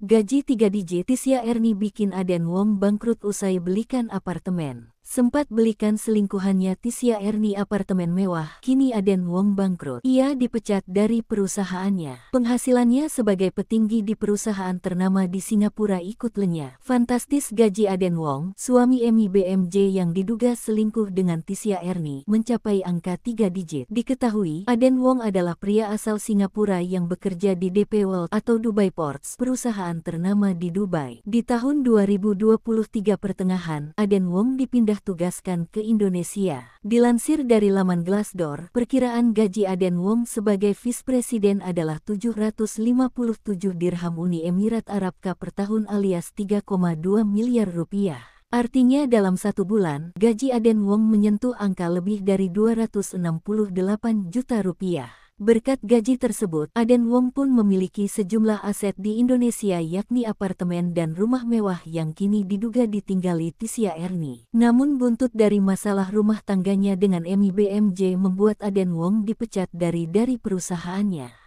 Gaji tiga digit Tisya Erni bikin Aden Wong bangkrut usai belikan apartemen sempat belikan selingkuhannya Tisia Erni apartemen mewah, kini Aden Wong bangkrut. Ia dipecat dari perusahaannya. Penghasilannya sebagai petinggi di perusahaan ternama di Singapura ikut lenyap. Fantastis gaji Aden Wong, suami Emi BMJ yang diduga selingkuh dengan Tisia Erni, mencapai angka tiga digit. Diketahui, Aden Wong adalah pria asal Singapura yang bekerja di DP World atau Dubai Ports, perusahaan ternama di Dubai. Di tahun 2023 pertengahan, Aden Wong dipindah tugaskan ke Indonesia. Dilansir dari laman Glassdoor, perkiraan gaji Aden Wong sebagai Vice Presiden adalah 757 dirham Uni Emirat Arab K per tahun alias 3,2 miliar rupiah. Artinya dalam satu bulan, gaji Aden Wong menyentuh angka lebih dari 268 juta rupiah. Berkat gaji tersebut, Aden Wong pun memiliki sejumlah aset di Indonesia yakni apartemen dan rumah mewah yang kini diduga ditinggali Tisia Erni. Namun buntut dari masalah rumah tangganya dengan MIBMJ membuat Aden Wong dipecat dari dari perusahaannya.